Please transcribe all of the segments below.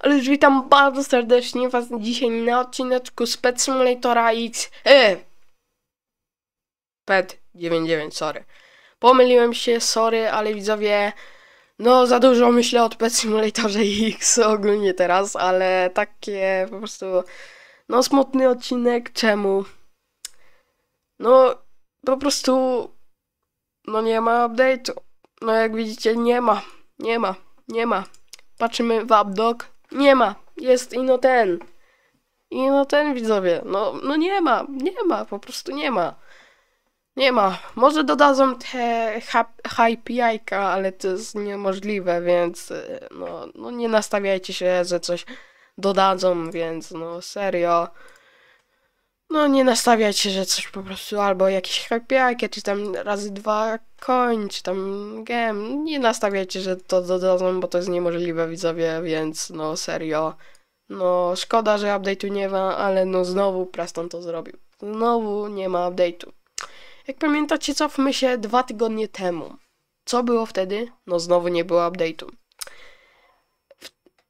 Ale już witam bardzo serdecznie Was dzisiaj na odcineczku z Pet Simulatora X... E! Pet 99, sorry. Pomyliłem się, sorry, ale widzowie... No, za dużo myślę o Pet Simulatorze X ogólnie teraz, ale takie po prostu... No, smutny odcinek, czemu? No, po prostu... No nie ma update'u. No jak widzicie, nie ma. Nie ma. Nie ma. Patrzymy, wabdok. Nie ma. Jest ino ten. Ino ten, widzowie. No, no nie ma. Nie ma. Po prostu nie ma. Nie ma. Może dodadzą te hype jajka, ale to jest niemożliwe, więc e, no, no nie nastawiajcie się, że coś dodadzą, więc no serio no nie nastawiać się, że coś po prostu albo jakieś happy czy tam razy dwa koń, czy tam gem. Nie nastawiać się, że to dodadzą, bo to jest niemożliwe widzowie, więc no serio. No szkoda, że update'u nie ma, ale no znowu Preston to zrobił. Znowu nie ma update'u. Jak pamiętacie, cofmy się dwa tygodnie temu. Co było wtedy? No znowu nie było update'u.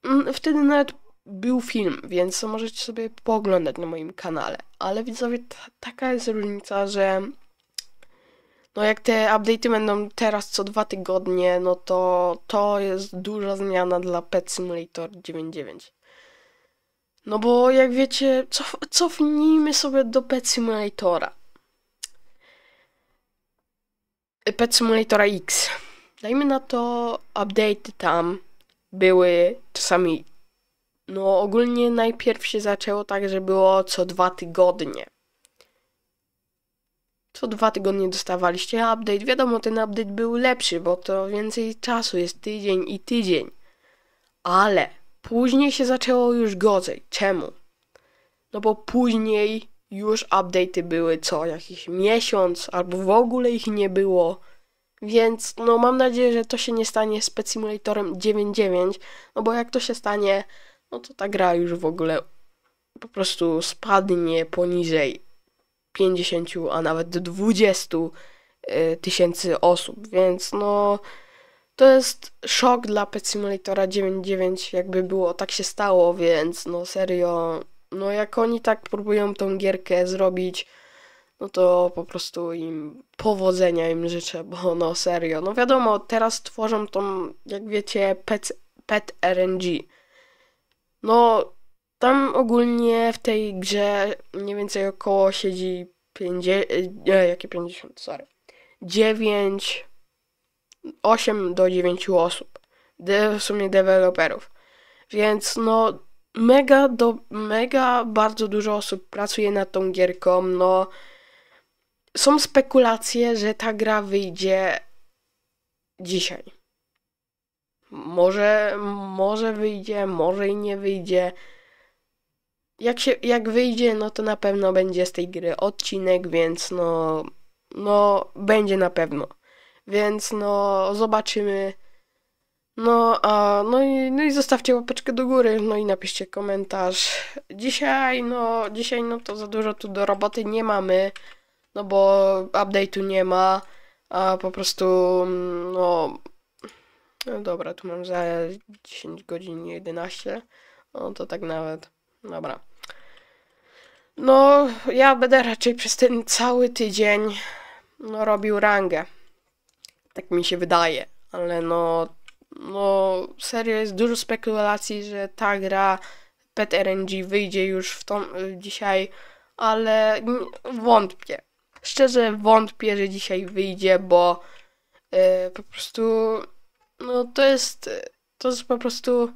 Mm, wtedy nawet był film, więc możecie sobie pooglądać na moim kanale. Ale widzowie, taka jest różnica, że no jak te update'y będą teraz co dwa tygodnie, no to to jest duża zmiana dla Pet Simulator 9.9. No bo jak wiecie, cof cofnijmy sobie do Pet Simulatora. Pet Simulatora X. Dajmy na to, update'y tam były czasami no, ogólnie najpierw się zaczęło tak, że było co dwa tygodnie. Co dwa tygodnie dostawaliście update. Wiadomo, ten update był lepszy, bo to więcej czasu jest tydzień i tydzień. Ale później się zaczęło już gorzej. Czemu? No bo później już update'y były co jakiś miesiąc, albo w ogóle ich nie było. Więc no mam nadzieję, że to się nie stanie z Pet Simulatorem 9.9, no bo jak to się stanie, no to ta gra już w ogóle po prostu spadnie poniżej 50, a nawet 20 e, tysięcy osób, więc no to jest szok dla Pet Simulatora 9.9, jakby było, tak się stało, więc no serio, no jak oni tak próbują tą gierkę zrobić, no to po prostu im powodzenia im życzę, bo no serio, no wiadomo, teraz tworzą tą, jak wiecie, Pet, pet RNG, no, tam ogólnie w tej grze mniej więcej około siedzi 50, nie, e, e, jakie 50, sorry, 9, 8 do 9 osób, de, w sumie deweloperów. Więc no, mega, do, mega bardzo dużo osób pracuje nad tą gierką, no, są spekulacje, że ta gra wyjdzie dzisiaj. Może, może wyjdzie, może i nie wyjdzie. Jak, się, jak wyjdzie, no to na pewno będzie z tej gry odcinek, więc no, no będzie na pewno. Więc no zobaczymy. No, a, no, i, no i zostawcie łapeczkę do góry, no i napiszcie komentarz. Dzisiaj, no, dzisiaj, no to za dużo tu do roboty nie mamy, no bo update'u nie ma, a po prostu, mm, no, no dobra, tu mam za 10 godzin 11. No to tak nawet. Dobra. No, ja będę raczej przez ten cały tydzień no, robił rangę. Tak mi się wydaje. Ale no, no serio jest dużo spekulacji, że ta gra Pet RNG wyjdzie już w tą, y, dzisiaj, ale wątpię. Szczerze wątpię, że dzisiaj wyjdzie, bo yy, po prostu no to jest, to jest po prostu,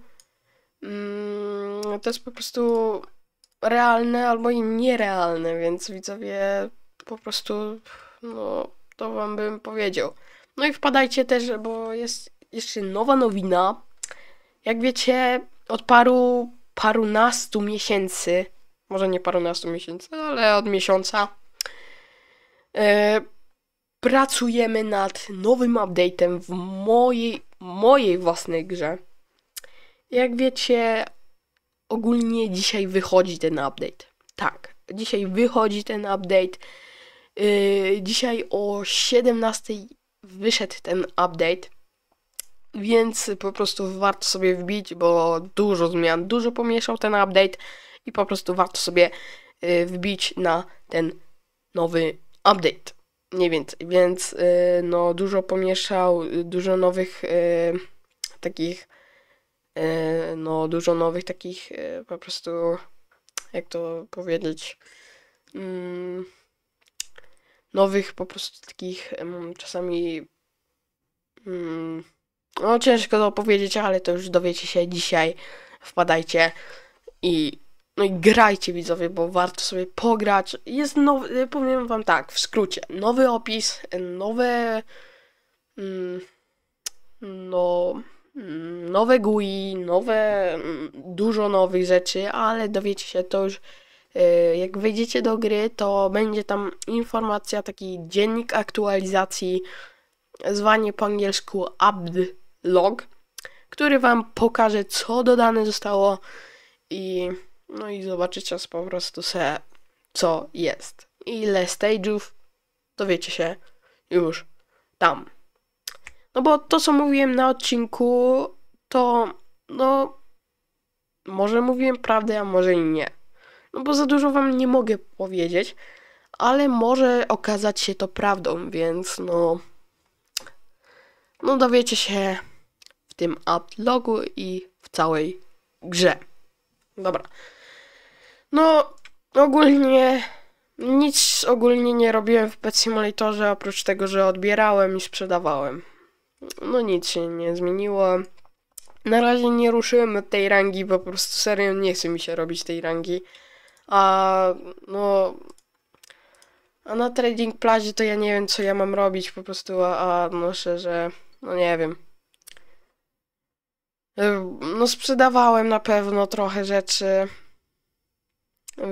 mm, to jest po prostu realne albo i nierealne, więc widzowie po prostu, no to wam bym powiedział. No i wpadajcie też, bo jest jeszcze nowa nowina. Jak wiecie, od paru, parunastu miesięcy, może nie parunastu miesięcy, ale od miesiąca, yy, pracujemy nad nowym update'em w mojej mojej własnej grze. Jak wiecie, ogólnie dzisiaj wychodzi ten update. Tak, dzisiaj wychodzi ten update. Yy, dzisiaj o 17 wyszedł ten update. Więc po prostu warto sobie wbić, bo dużo zmian, dużo pomieszał ten update i po prostu warto sobie yy, wbić na ten nowy update mniej więcej, więc y, no dużo pomieszał, y, dużo nowych y, takich, no dużo nowych takich po prostu, jak to powiedzieć, mm, nowych po prostu takich mm, czasami mm, no ciężko to opowiedzieć, ale to już dowiecie się dzisiaj. Wpadajcie i no i grajcie widzowie, bo warto sobie pograć. Jest nowy, powiem wam tak, w skrócie, nowy opis, nowe... Mm, no... Mm, nowe GUI, nowe... Mm, dużo nowych rzeczy, ale dowiecie się to już... E, jak wejdziecie do gry, to będzie tam informacja, taki dziennik aktualizacji, zwany po angielsku upd log, który wam pokaże, co dodane zostało i no i zobaczycie po prostu se, co jest. Ile stage'ów, dowiecie się już tam. No bo to, co mówiłem na odcinku, to no może mówiłem prawdę, a może i nie. No bo za dużo wam nie mogę powiedzieć, ale może okazać się to prawdą, więc no no dowiecie się w tym uplogu i w całej grze. Dobra. No, ogólnie nic ogólnie nie robiłem w Pet Simulatorze, oprócz tego, że odbierałem i sprzedawałem. No nic się nie zmieniło. Na razie nie ruszyłem od tej rangi, bo po prostu serio nie chce mi się robić tej rangi. A no... A na Trading Plazie to ja nie wiem, co ja mam robić po prostu, a, a no szczerze... No nie wiem. E, no sprzedawałem na pewno trochę rzeczy.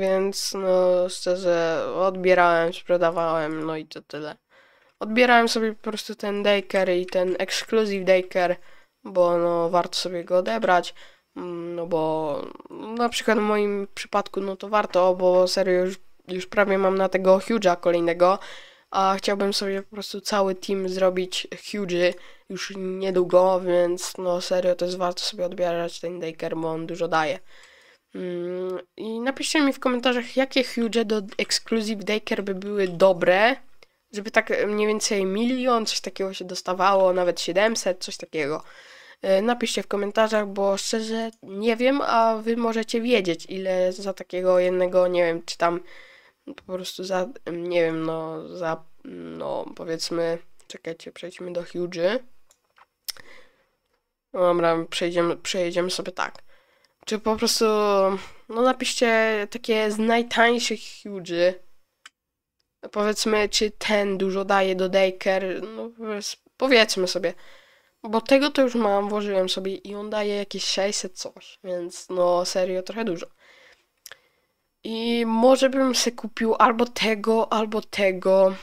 Więc no szczerze odbierałem, sprzedawałem, no i to tyle. Odbierałem sobie po prostu ten Daker i ten Exclusive Daker, bo no warto sobie go odebrać. No bo na przykład w moim przypadku no to warto, bo serio już, już prawie mam na tego Huge'a kolejnego, a chciałbym sobie po prostu cały team zrobić Huge'y już niedługo, więc no serio to jest warto sobie odbierać ten Daker, bo on dużo daje. Mm, I napiszcie mi w komentarzach, jakie Huge do Exclusive Daker by były dobre, żeby tak e, mniej więcej milion, coś takiego się dostawało, nawet 700, coś takiego. E, napiszcie w komentarzach, bo szczerze nie wiem, a wy możecie wiedzieć, ile za takiego jednego, nie wiem, czy tam po prostu za, mm, nie wiem, no, za, mm, no, powiedzmy, czekajcie, przejdźmy do Huge. No dobra, przejdziemy, przejdziemy sobie tak. Czy po prostu, no napiszcie takie z najtańszych huge. Powiedzmy, czy ten dużo daje do daycare, no powiedzmy sobie. Bo tego to już mam, włożyłem sobie i on daje jakieś 600 coś, więc no serio trochę dużo. I może bym sobie kupił albo tego, albo tego.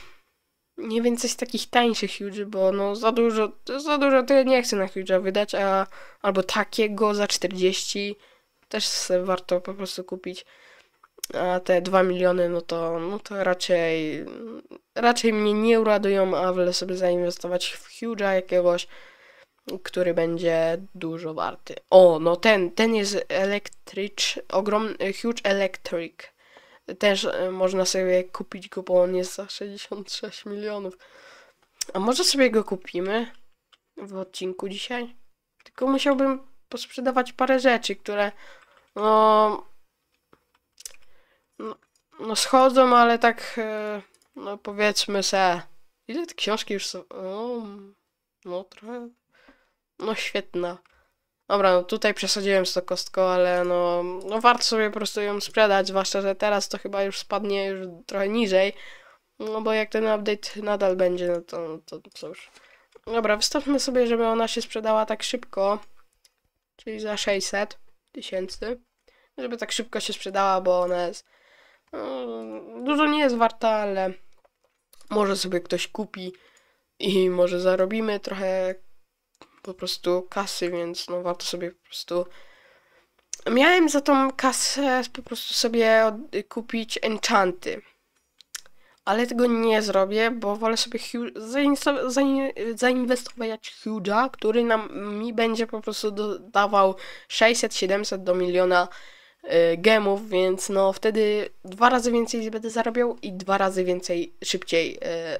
Nie więcej z takich tańszych huge, bo no za dużo, za dużo to ja nie chcę na huge'a wydać, a albo takiego za 40 też warto po prostu kupić. A te 2 miliony, no to, no to raczej, raczej mnie nie uradują, a wolę sobie zainwestować w Huge'a jakiegoś, który będzie dużo warty. O, no ten, ten jest elektrycz, ogromny, Huge Electric. Też e, można sobie kupić go, bo on jest za 66 milionów. A może sobie go kupimy w odcinku dzisiaj? Tylko musiałbym posprzedawać parę rzeczy, które no, no, no schodzą, ale tak e, no powiedzmy se ile te książki już są? no trochę no świetna. Dobra, no tutaj przesadziłem z to kostką, ale no, no warto sobie po prostu ją sprzedać, zwłaszcza, że teraz to chyba już spadnie już trochę niżej, no bo jak ten update nadal będzie, no to, to cóż. Dobra, wystawmy sobie, żeby ona się sprzedała tak szybko czyli za 600 tysięcy, żeby tak szybko się sprzedała, bo ona jest no, dużo nie jest warta, ale może sobie ktoś kupi i może zarobimy trochę po prostu kasy, więc no warto sobie po prostu miałem za tą kasę po prostu sobie kupić enchanty ale tego nie zrobię, bo wolę sobie zainwestować Huge'a, który nam, mi będzie po prostu dawał 600-700 do miliona y, gemów, więc no wtedy dwa razy więcej będę zarabiał i dwa razy więcej szybciej y,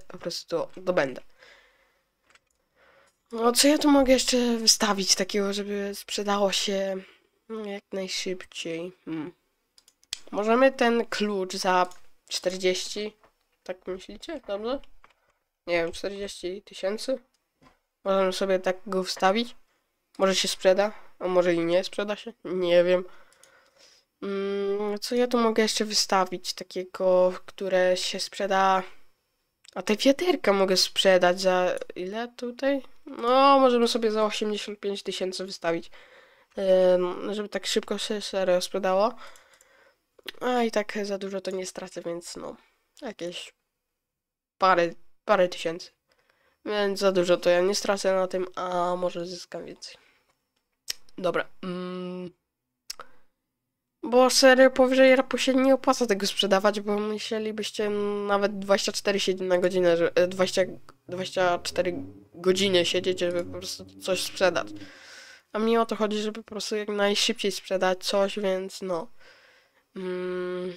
po prostu dobędę. No co ja tu mogę jeszcze wystawić takiego, żeby sprzedało się mm, jak najszybciej? Hmm. Możemy ten klucz za 40 tak myślicie? Dobrze? Nie wiem, 40 tysięcy? Możemy sobie tak go wstawić? Może się sprzeda? A może i nie sprzeda się? Nie wiem. Mm, co ja tu mogę jeszcze wystawić takiego, które się sprzeda... A te wiaderka mogę sprzedać za ile tutaj? No, możemy sobie za 85 tysięcy wystawić. Yy, żeby tak szybko się serio sprzedało. A i tak za dużo to nie stracę, więc no jakieś parę, parę tysięcy. Więc za dużo to ja nie stracę na tym, a może zyskam więcej. Dobra. Mm. Bo serio powyżej rapu się nie opłaca tego sprzedawać, bo myślelibyście nawet 24 na godzinę, 20, 24 e, godziny siedzieć, żeby po prostu coś sprzedać. A mi o to chodzi, żeby po prostu jak najszybciej sprzedać coś, więc no. Mm.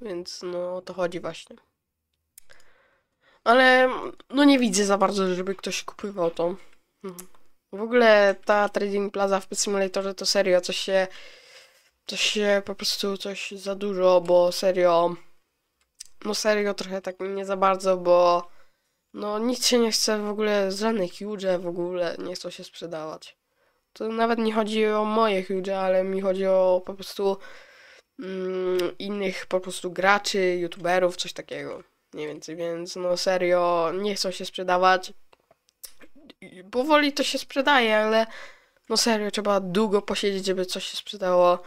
Więc no o to chodzi właśnie. Ale no nie widzę za bardzo, żeby ktoś kupował to. Mhm. W ogóle ta Trading Plaza w Pet Simulatorze to serio coś się coś się po prostu coś za dużo, bo serio no serio trochę tak nie za bardzo, bo no nic się nie chce w ogóle, z żadnych huge w ogóle nie chce się sprzedawać. To nawet nie chodzi o moje huge, ale mi chodzi o po prostu mm, innych po prostu graczy, youtuberów, coś takiego. Mniej więcej, więc no serio, nie chcą się sprzedawać. Powoli to się sprzedaje, ale no serio, trzeba długo posiedzieć, żeby coś się sprzedało.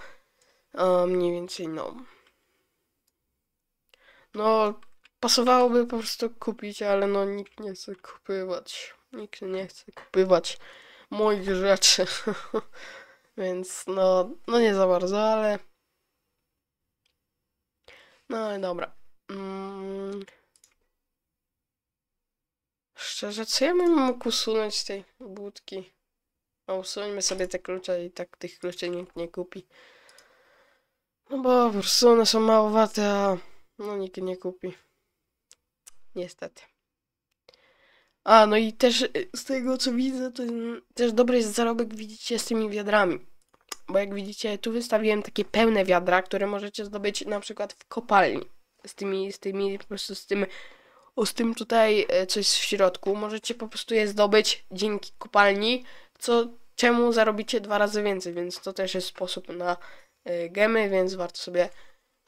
Um, mniej więcej, no. No, pasowałoby po prostu kupić, ale no nikt nie chce kupywać. Nikt nie chce kupywać moich rzeczy. Więc no, no nie za bardzo, ale no dobra. Mm. Szczerze, co ja bym mógł usunąć z tej budki? A no, usuńmy sobie te klucze i tak tych kluczy nikt nie kupi. No bo po prostu one są małowate, a no nikt nie kupi. Niestety. A, no i też y, z tego co widzę, to też dobry jest zarobek, widzicie, z tymi wiadrami bo jak widzicie, tu wystawiłem takie pełne wiadra, które możecie zdobyć na przykład w kopalni. Z tymi, z tymi, po prostu z tym, o, z tym tutaj e, coś w środku. Możecie po prostu je zdobyć dzięki kopalni, co czemu zarobicie dwa razy więcej, więc to też jest sposób na y, gemy, więc warto sobie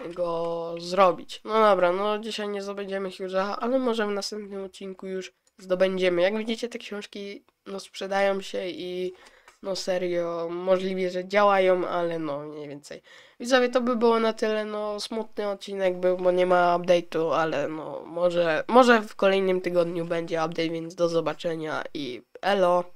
go zrobić. No dobra, no dzisiaj nie zdobędziemy Hughesa, ale może w następnym odcinku już zdobędziemy. Jak widzicie, te książki no, sprzedają się i no serio, możliwie, że działają, ale no mniej więcej. Widzowie, to by było na tyle, no smutny odcinek był, bo nie ma update'u, ale no może, może w kolejnym tygodniu będzie update, więc do zobaczenia i elo!